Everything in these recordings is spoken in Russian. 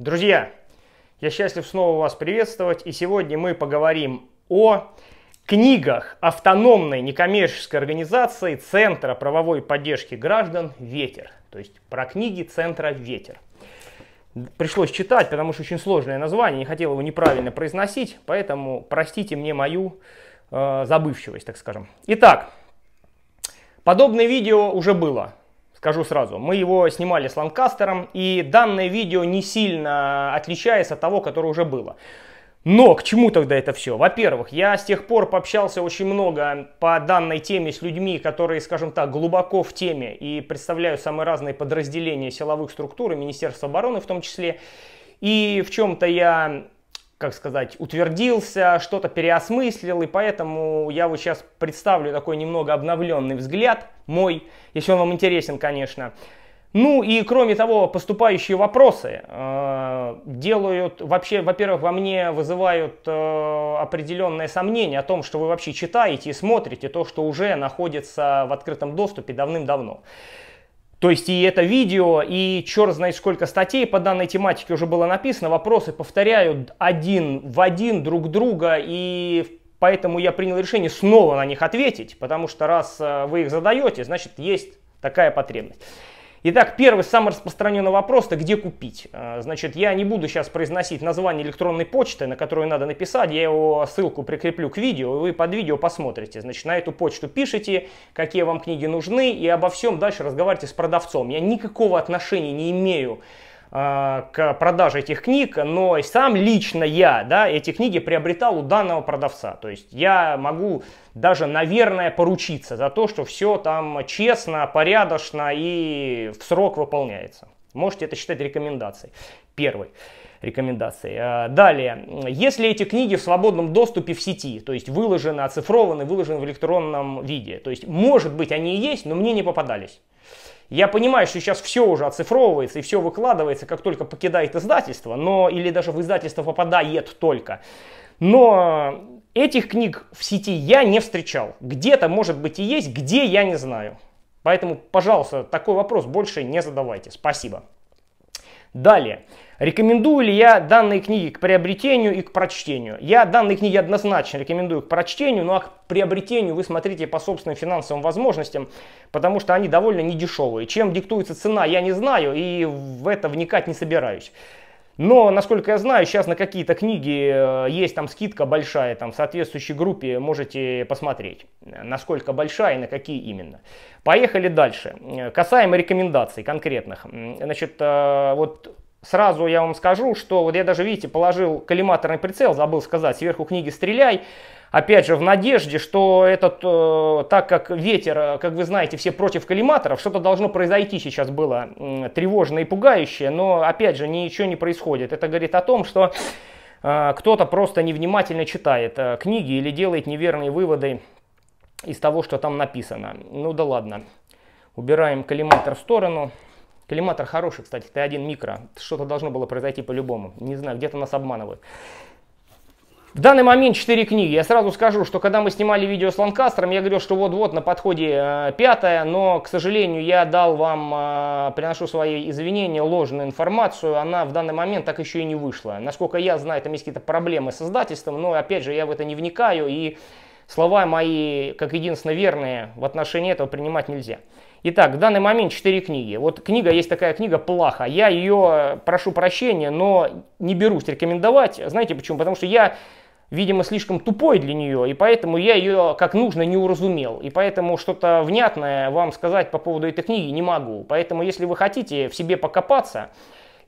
Друзья, я счастлив снова вас приветствовать, и сегодня мы поговорим о книгах автономной некоммерческой организации Центра правовой поддержки граждан «Ветер», то есть про книги Центра «Ветер». Пришлось читать, потому что очень сложное название, не хотел его неправильно произносить, поэтому простите мне мою э, забывчивость, так скажем. Итак, подобное видео уже было Скажу сразу, мы его снимали с ланкастером, и данное видео не сильно отличается от того, которое уже было. Но к чему тогда это все? Во-первых, я с тех пор пообщался очень много по данной теме с людьми, которые, скажем так, глубоко в теме и представляют самые разные подразделения силовых структур и Министерства обороны в том числе. И в чем-то я как сказать, утвердился, что-то переосмыслил, и поэтому я вот сейчас представлю такой немного обновленный взгляд мой, если он вам интересен, конечно. Ну и кроме того, поступающие вопросы э, делают, вообще, во-первых, во мне вызывают э, определенное сомнение о том, что вы вообще читаете и смотрите то, что уже находится в открытом доступе давным-давно. То есть и это видео, и черт знает сколько статей по данной тематике уже было написано. Вопросы повторяют один в один друг друга, и поэтому я принял решение снова на них ответить, потому что раз э, вы их задаете, значит есть такая потребность. Итак, первый самый распространенный вопрос это где купить. А, значит, я не буду сейчас произносить название электронной почты, на которую надо написать, я его ссылку прикреплю к видео, и вы под видео посмотрите. Значит, на эту почту пишите, какие вам книги нужны, и обо всем дальше разговаривайте с продавцом. Я никакого отношения не имею Э, к продаже этих книг, но сам лично я да, эти книги приобретал у данного продавца. То есть я могу даже, наверное, поручиться за то, что все там честно, порядочно и в срок выполняется. Можете это считать рекомендацией. Первой рекомендацией. Э, далее, если эти книги в свободном доступе в сети, то есть выложены, оцифрованы, выложены в электронном виде, то есть, может быть, они и есть, но мне не попадались. Я понимаю, что сейчас все уже оцифровывается и все выкладывается, как только покидает издательство, но или даже в издательство попадает только. Но этих книг в сети я не встречал. Где-то, может быть, и есть, где я не знаю. Поэтому, пожалуйста, такой вопрос больше не задавайте. Спасибо. Далее. Рекомендую ли я данные книги к приобретению и к прочтению? Я данные книги однозначно рекомендую к прочтению, но ну а к приобретению вы смотрите по собственным финансовым возможностям, потому что они довольно недешевые. Чем диктуется цена, я не знаю и в это вникать не собираюсь. Но, насколько я знаю, сейчас на какие-то книги э, есть там скидка большая, там в соответствующей группе можете посмотреть, насколько большая и на какие именно. Поехали дальше. Э, касаемо рекомендаций конкретных. Значит, э, вот Сразу я вам скажу, что вот я даже, видите, положил коллиматорный прицел, забыл сказать, сверху книги «Стреляй». Опять же, в надежде, что этот, э, так как ветер, э, как вы знаете, все против коллиматоров, что-то должно произойти сейчас было э, тревожное и пугающее, но, опять же, ничего не происходит. Это говорит о том, что э, кто-то просто невнимательно читает э, книги или делает неверные выводы из того, что там написано. Ну да ладно. Убираем коллиматор в сторону. Коллиматор хороший, кстати, Т1 микро. Что-то должно было произойти по-любому. Не знаю, где-то нас обманывают. В данный момент 4 книги. Я сразу скажу, что когда мы снимали видео с Ланкастером, я говорил, что вот-вот на подходе э, пятая, но, к сожалению, я дал вам, э, приношу свои извинения, ложную информацию. Она в данный момент так еще и не вышла. Насколько я знаю, там есть какие-то проблемы с издательством, но, опять же, я в это не вникаю, и слова мои, как единственно верные, в отношении этого принимать нельзя. Итак, в данный момент четыре книги. Вот книга, есть такая книга «Плаха». Я ее э, прошу прощения, но не берусь рекомендовать. Знаете почему? Потому что я видимо, слишком тупой для нее, и поэтому я ее как нужно не уразумел. И поэтому что-то внятное вам сказать по поводу этой книги не могу. Поэтому, если вы хотите в себе покопаться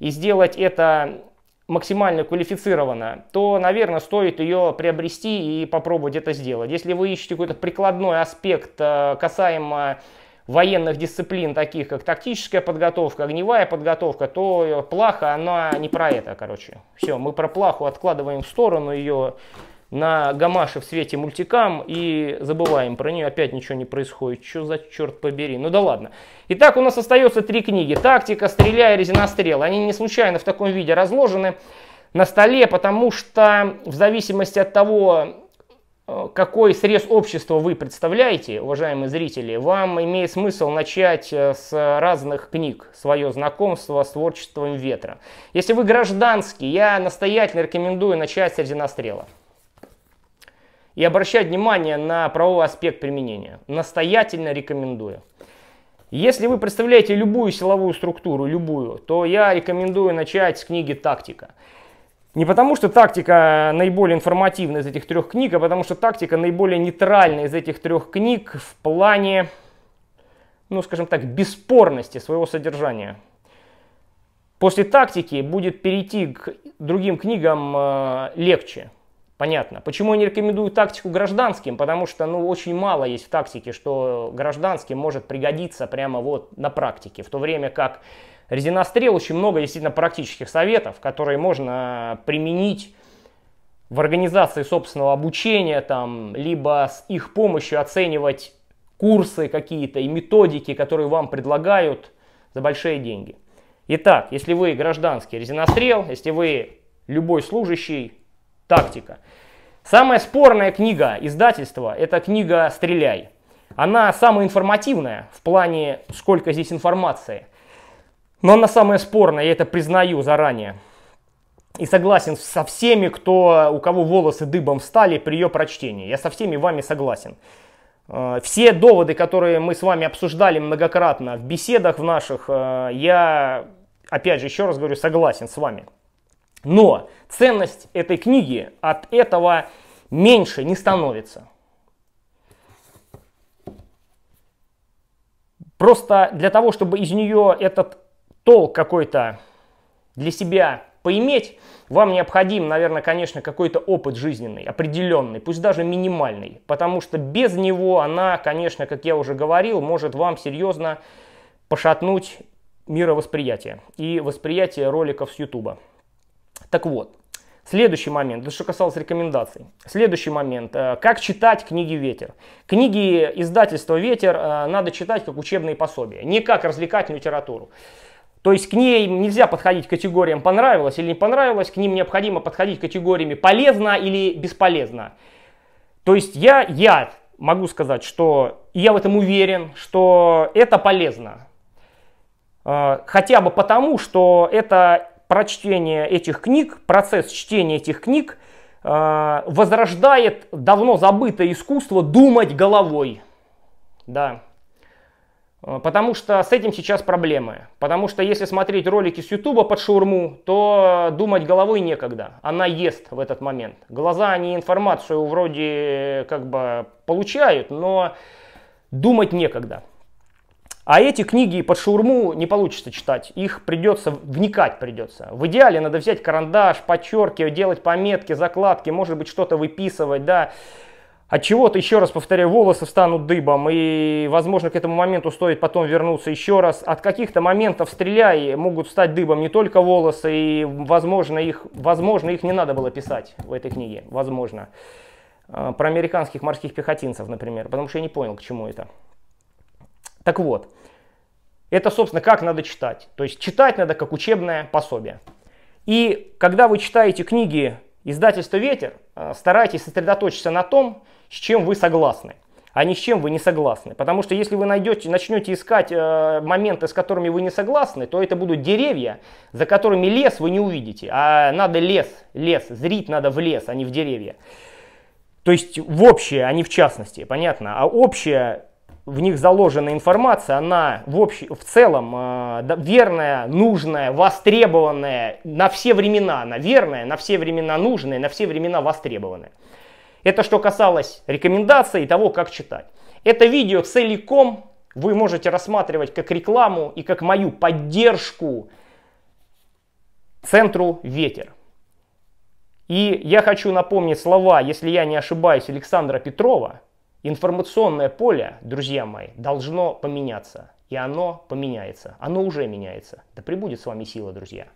и сделать это максимально квалифицированно, то, наверное, стоит ее приобрести и попробовать это сделать. Если вы ищете какой-то прикладной аспект э, касаемо военных дисциплин, таких как тактическая подготовка, огневая подготовка, то плаха, она не про это, короче. Все, мы про плаху откладываем в сторону ее на гамаше в свете мультикам и забываем про нее, опять ничего не происходит. Что за черт побери? Ну да ладно. Итак, у нас остается три книги. Тактика, стреляя, резинострел. Они не случайно в таком виде разложены на столе, потому что в зависимости от того, Э, какой срез общества вы представляете, уважаемые зрители, вам имеет смысл начать э, с разных книг, свое знакомство с творчеством ветра. Если вы гражданский, я настоятельно рекомендую начать с «Одинострела». И обращать внимание на правовой аспект применения. Настоятельно рекомендую. Если вы представляете любую силовую структуру, любую, то я рекомендую начать с книги «Тактика». Не потому, что тактика наиболее информативная из этих трех книг, а потому, что тактика наиболее нейтральная из этих трех книг в плане, ну, скажем так, бесспорности своего содержания. После тактики будет перейти к другим книгам э, легче. Понятно. Почему я не рекомендую тактику гражданским? Потому что, ну, очень мало есть в тактике, что гражданским может пригодиться прямо вот на практике. В то время как резинострел очень много действительно практических советов, которые можно применить в организации собственного обучения, там, либо с их помощью оценивать курсы какие-то и методики, которые вам предлагают за большие деньги. Итак, если вы гражданский резинострел, если вы любой служащий, Тактика. Самая спорная книга издательства – это книга «Стреляй». Она самая информативная в плане, сколько здесь информации. Но она самая спорная, я это признаю заранее. И согласен со всеми, кто, у кого волосы дыбом встали при ее прочтении. Я со всеми вами согласен. Э, все доводы, которые мы с вами обсуждали многократно в беседах в наших, э, я, опять же, еще раз говорю, согласен с вами. Но ценность этой книги от этого меньше не становится. Просто для того, чтобы из нее этот толк какой-то для себя поиметь, вам необходим, наверное, конечно, какой-то опыт жизненный, определенный, пусть даже минимальный, потому что без него она, конечно, как я уже говорил, может вам серьезно пошатнуть мировосприятие и восприятие роликов с YouTube. Так вот, Следующий момент, это что касалось рекомендаций. Следующий момент, э, как читать книги «Ветер». Книги издательства «Ветер» э, надо читать как учебные пособия, не как развлекательную литературу. То есть к ней нельзя подходить категориям «понравилось» или «не понравилось», к ним необходимо подходить категориями «полезно» или «бесполезно». То есть я, я могу сказать, что я в этом уверен, что это полезно. Э, хотя бы потому, что это прочтение этих книг, процесс чтения этих книг э, возрождает давно забытое искусство думать головой. Да. Э, потому что с этим сейчас проблемы. Потому что если смотреть ролики с Ютуба под шурму, то э, думать головой некогда. Она ест в этот момент. Глаза они информацию вроде э, как бы получают, но думать некогда. А эти книги под шаурму не получится читать, их придется, вникать придется. В идеале надо взять карандаш, подчеркивать, делать пометки, закладки, может быть что-то выписывать, да. От чего-то, еще раз повторяю, волосы станут дыбом, и, возможно, к этому моменту стоит потом вернуться еще раз. От каких-то моментов, стреляя, могут стать дыбом не только волосы, и, возможно, их, возможно, их не надо было писать в этой книге, возможно. А, про американских морских пехотинцев, например, потому что я не понял, к чему это. Так вот, это, собственно, как надо читать. То есть читать надо как учебное пособие. И когда вы читаете книги издательства «Ветер», э, старайтесь сосредоточиться на том, с чем вы согласны, а не с чем вы не согласны. Потому что если вы найдете, начнете искать э, моменты, с которыми вы не согласны, то это будут деревья, за которыми лес вы не увидите. А надо лес, лес, зрить надо в лес, а не в деревья. То есть в общее, а не в частности, понятно. А общее в них заложена информация, она в, общ... в целом э, верная, нужная, востребованная на все времена, она верная, на все времена нужная, на все времена востребованная. Это что касалось рекомендаций и того, как читать. Это видео целиком вы можете рассматривать как рекламу и как мою поддержку центру «Ветер». И я хочу напомнить слова, если я не ошибаюсь, Александра Петрова – Информационное поле, друзья мои, должно поменяться. И оно поменяется. Оно уже меняется. Да пребудет с вами сила, друзья.